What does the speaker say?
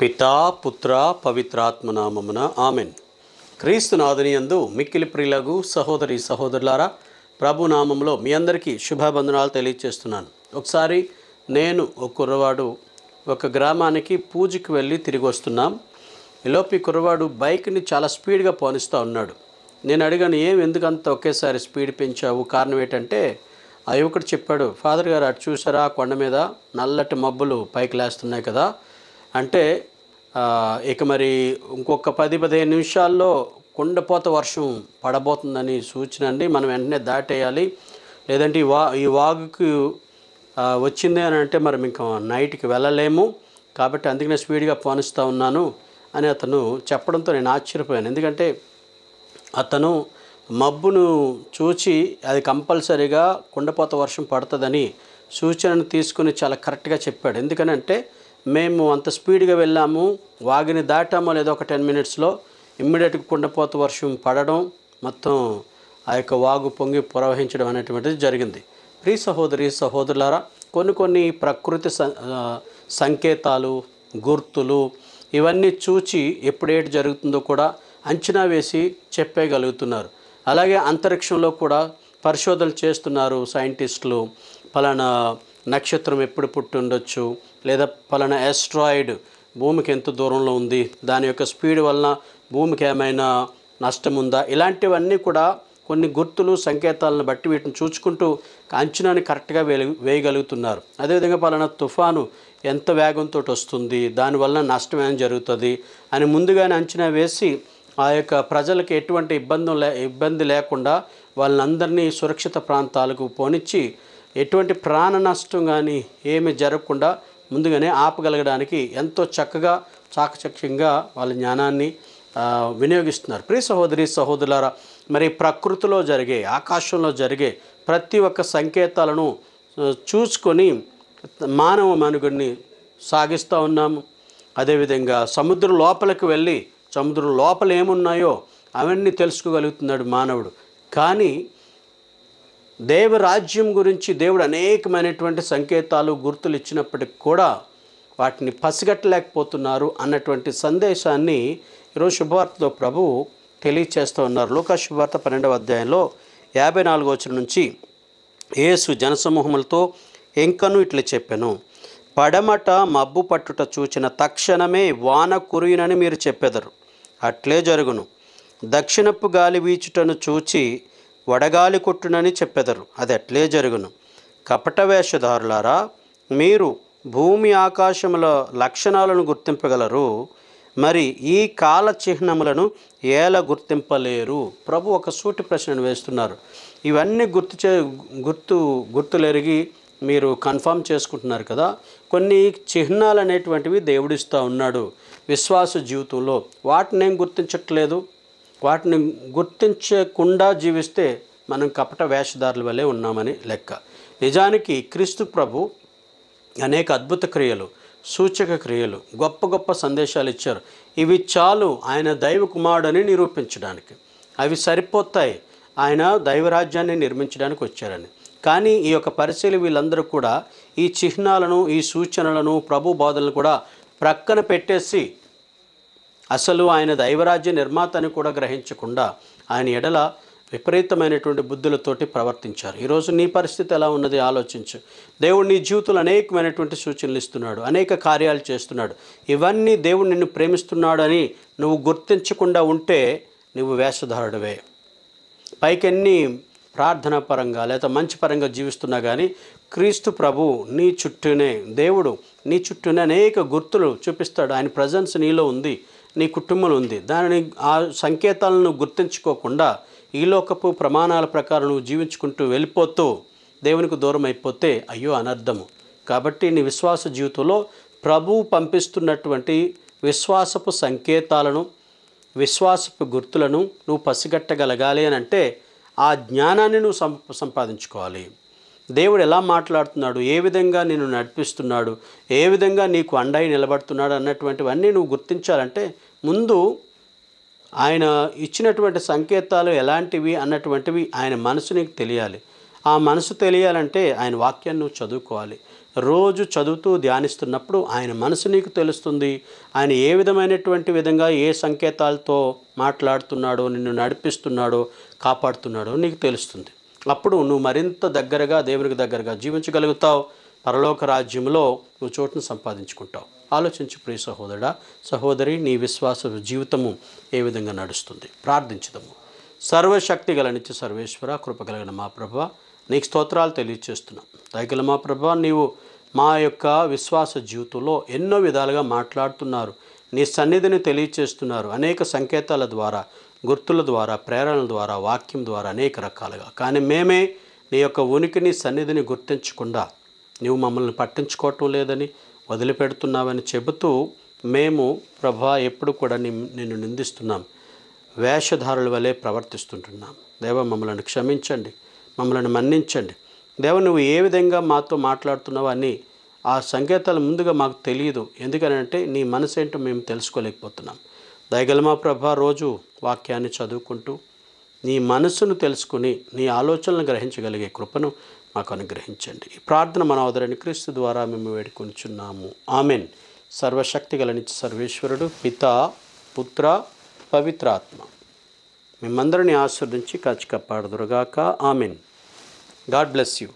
పితా పుత్ర పవిత్రాత్మనామమున ఆమెన్ క్రీస్తు క్రీస్తునాథునియందు మిక్కిలి ప్రిలగు సహోదరి సహోదరులారా ప్రభునామంలో మీ అందరికీ శుభబంధనాలు తెలియజేస్తున్నాను ఒకసారి నేను ఒక కుర్రవాడు ఒక గ్రామానికి పూజకి వెళ్ళి తిరిగి వస్తున్నాం ఈలోపి కుర్రవాడు బైక్ని చాలా స్పీడ్గా పోనిస్తూ ఉన్నాడు నేను అడిగాను ఏం ఎందుకంత ఒకేసారి స్పీడ్ పెంచావు కారణం ఏంటంటే ఆ యువకుడు చెప్పాడు ఫాదర్ గారు అటు చూసారా కొండ మీద నల్లటి మబ్బులు పైకి లేస్తున్నాయి కదా అంటే ఇక మరి ఇంకొక పది పదిహేను నిమిషాల్లో కుండపోత వర్షం పడబోతుందని సూచన అండి మనం వెంటనే దాటేయాలి లేదంటే వా ఈ వాగుకు వచ్చింది అని అంటే మనం ఇంకా నైట్కి వెళ్ళలేము కాబట్టి అందుకనే స్పీడ్గా పోనిస్తూ ఉన్నాను అని అతను చెప్పడంతో నేను ఆశ్చర్యపోయాను ఎందుకంటే అతను మబ్బును చూచి అది కంపల్సరీగా కుండపోత వర్షం పడుతుందని సూచనను తీసుకుని చాలా కరెక్ట్గా చెప్పాడు ఎందుకని అంటే మేము అంత స్పీడ్గా వెళ్ళాము వాగిని దాటామో లేదో ఒక టెన్ మినిట్స్లో ఇమ్మీడియట్గా కుండపోత వర్షం పడడం మొత్తం ఆ యొక్క వాగు పొంగి ప్రవహించడం అనేటువంటిది జరిగింది ప్రీ సహోదరి సహోదరులారా కొన్ని కొన్ని ప్రకృతి సంకేతాలు గుర్తులు ఇవన్నీ చూచి ఎప్పుడేటి జరుగుతుందో కూడా అంచనా వేసి చెప్పేయగలుగుతున్నారు అలాగే అంతరిక్షంలో కూడా పరిశోధనలు చేస్తున్నారు సైంటిస్టులు ఫలానా నక్షత్రం ఎప్పుడు పుట్టి ఉండొచ్చు లేదా పలానా ఆస్ట్రాయిడ్ భూమికి ఎంత దూరంలో ఉంది దాని యొక్క స్పీడ్ వలన భూమికి ఏమైనా నష్టం ఉందా ఇలాంటివన్నీ కూడా కొన్ని గుర్తులు సంకేతాలను బట్టి వీటిని చూచుకుంటూ అంచనాని కరెక్ట్గా వే వేయగలుగుతున్నారు అదేవిధంగా పలానా తుఫాను ఎంత వేగంతో వస్తుంది దానివల్ల నష్టం ఏం జరుగుతుంది అని ముందుగానే అంచనా వేసి ఆ యొక్క ప్రజలకు ఎటువంటి ఇబ్బంది లే ఇబ్బంది లేకుండా వాళ్ళందరినీ సురక్షిత ప్రాంతాలకు పోనిచ్చి ఎటువంటి ప్రాణ నష్టం కానీ ఏమి జరగకుండా ముందుగానే ఆపగలగడానికి ఎంతో చక్కగా చాకచక్యంగా వాళ్ళ జ్ఞానాన్ని వినియోగిస్తున్నారు ప్రియ సహోదరి సహోదరులారా మరి ప్రకృతిలో జరిగే ఆకాశంలో జరిగే ప్రతి ఒక్క సంకేతాలను చూసుకొని మానవ మనుగుడిని సాగిస్తూ ఉన్నాము అదేవిధంగా సముద్రం లోపలికి వెళ్ళి సముద్రం లోపల ఏమున్నాయో అవన్నీ తెలుసుకోగలుగుతున్నాడు మానవుడు కానీ దేవరాజ్యం గురించి దేవుడు అనేకమైనటువంటి సంకేతాలు గుర్తులు ఇచ్చినప్పటికి కూడా వాటిని పసిగట్టలేకపోతున్నారు అన్నటువంటి సందేశాన్ని ఈరోజు శుభవార్తతో ప్రభు తెలియచేస్తూ ఉన్నారు లోకా శుభవార్త పన్నెండవ అధ్యాయంలో యాభై నాలుగు వచ్చిన నుంచి ఏసు జనసమూహములతో ఇంకనూ ఇట్లా చెప్పాను పడమట మబ్బు పట్టుట చూచిన తక్షణమే వాన కురియునని మీరు చెప్పెదరు అట్లే జరుగును దక్షిణపు గాలి వీచుటను చూచి వడగాలి కొట్టునని చెప్పెదరు అది అట్లే జరుగును కపట వేషధారులారా మీరు భూమి ఆకాశముల లక్షణాలను గుర్తింపగలరు మరి ఈ కాల చిహ్నములను ఎలా గుర్తింపలేరు ప్రభు ఒక సూటి ప్రశ్నను వేస్తున్నారు ఇవన్నీ గుర్తు చే గుర్తు గుర్తులెరిగి మీరు కన్ఫామ్ చేసుకుంటున్నారు కదా కొన్ని చిహ్నాలు అనేటువంటివి దేవుడిస్తూ ఉన్నాడు విశ్వాస జీవితంలో వాటిని ఏం గుర్తించట్లేదు వాటిని గుర్తించకుండా జీవిస్తే మనం కపట వేషధారుల వలె ఉన్నామని లెక్క నిజానికి క్రీస్తు ప్రభు అనేక అద్భుత క్రియలు సూచక క్రియలు గొప్ప గొప్ప సందేశాలు ఇచ్చారు ఇవి చాలు ఆయన దైవ కుమారుడని నిరూపించడానికి అవి సరిపోతాయి ఆయన దైవరాజ్యాన్ని నిర్మించడానికి వచ్చారని కానీ ఈ యొక్క పరిశీలి వీళ్ళందరూ కూడా ఈ చిహ్నాలను ఈ సూచనలను ప్రభు బోధనలు కూడా ప్రక్కన పెట్టేసి అసలు ఆయన దైవరాజ్య నిర్మాత అని కూడా గ్రహించకుండా ఆయన ఎడల విపరీతమైనటువంటి బుద్ధులతోటి ప్రవర్తించారు ఈరోజు నీ పరిస్థితి ఎలా ఉన్నది ఆలోచించు దేవుడు నీ జీవితంలో అనేకమైనటువంటి సూచనలు ఇస్తున్నాడు అనేక కార్యాలు చేస్తున్నాడు ఇవన్నీ దేవుడు నిన్ను ప్రేమిస్తున్నాడని నువ్వు గుర్తించకుండా ఉంటే నువ్వు వేషధారుడవే పైకెన్ని ప్రార్థనా పరంగా లేదా మంచి పరంగా జీవిస్తున్నా కానీ క్రీస్తు ప్రభు నీ చుట్టూనే దేవుడు నీ చుట్టూనే అనేక గుర్తులు చూపిస్తాడు ఆయన ప్రజెన్స్ నీలో ఉంది నీ కుటుంబంలో ఉంది దానిని ఆ సంకేతాలను గుర్తించుకోకుండా లోకపు ప్రమాణాల ప్రకారం నువ్వు జీవించుకుంటూ వెళ్ళిపోతూ దేవునికి దూరం అయిపోతే అయ్యో అనర్థము కాబట్టి నీ విశ్వాస జీవితంలో ప్రభువు పంపిస్తున్నటువంటి విశ్వాసపు సంకేతాలను విశ్వాసపు గుర్తులను నువ్వు పసిగట్టగలగాలి అని అంటే ఆ జ్ఞానాన్ని నువ్వు సంపాదించుకోవాలి దేవుడు ఎలా మాట్లాడుతున్నాడు ఏ విధంగా నేను నడిపిస్తున్నాడు ఏ విధంగా నీకు అండాయి నిలబడుతున్నాడు అన్నటువంటివన్నీ నువ్వు గుర్తించాలంటే ముందు ఆయన ఇచ్చినటువంటి సంకేతాలు ఎలాంటివి అన్నటువంటివి ఆయన మనసు నీకు తెలియాలి ఆ మనసు తెలియాలంటే ఆయన వాక్యాన్ని నువ్వు చదువుకోవాలి రోజు చదువుతూ ధ్యానిస్తున్నప్పుడు ఆయన మనసు నీకు తెలుస్తుంది ఆయన ఏ విధమైనటువంటి విధంగా ఏ సంకేతాలతో మాట్లాడుతున్నాడో నిన్ను నడిపిస్తున్నాడో కాపాడుతున్నాడో నీకు తెలుస్తుంది అప్పుడు నువ్వు మరింత దగ్గరగా దేవునికి దగ్గరగా జీవించగలుగుతావు పరలోక రాజ్యంలో నువ్వు చోటును సంపాదించుకుంటావు ఆలోచించు ప్రియ సహోదరుడా సహోదరి నీ విశ్వాస జీవితము ఏ విధంగా నడుస్తుంది ప్రార్థించదము సర్వశక్తి గల నిత్య సర్వేశ్వర కృపగలిగిన మా ప్రభ నీకు స్తోత్రాలు తెలియచేస్తున్నాం దయగల మా ప్రభ నీవు మా యొక్క విశ్వాస జీవితంలో ఎన్నో విధాలుగా మాట్లాడుతున్నారు నీ సన్నిధిని తెలియచేస్తున్నారు అనేక సంకేతాల ద్వారా గుర్తుల ద్వారా ప్రేరణల ద్వారా వాక్యం ద్వారా అనేక రకాలుగా కానీ మేమే నీ యొక్క ఉనికిని సన్నిధిని గుర్తించకుండా నువ్వు మమ్మల్ని పట్టించుకోవటం లేదని వదిలిపెడుతున్నావని చెబుతూ మేము ప్రభా ఎప్పుడు కూడా నిన్ను నిందిస్తున్నాం వేషధారుల వలె ప్రవర్తిస్తుంటున్నాం దేవ మమ్మల్ని క్షమించండి మమ్మల్ని మన్నించండి దేవ నువ్వు ఏ విధంగా మాతో మాట్లాడుతున్నావు అని ఆ సంకేతాలు ముందుగా మాకు తెలియదు ఎందుకనంటే నీ మనసు ఏంటో మేము తెలుసుకోలేకపోతున్నాం దయగలమా ప్రభా రోజు వాక్యాన్ని చదువుకుంటూ నీ మనసును తెలుసుకుని నీ ఆలోచనలను గ్రహించగలిగే కృపను మాకు అనుగ్రహించండి ఈ ప్రార్థన మనోదరని క్రీస్తు ద్వారా మేము వేడుకొనిచున్నాము ఆమెన్ సర్వశక్తి గలనిచ్చి సర్వేశ్వరుడు పిత పుత్ర పవిత్రాత్మ మిమ్మందరిని ఆస్వాదించి కాచి కాపాడుదురుగాక ఆమెన్ గాడ్ బ్లెస్ యూ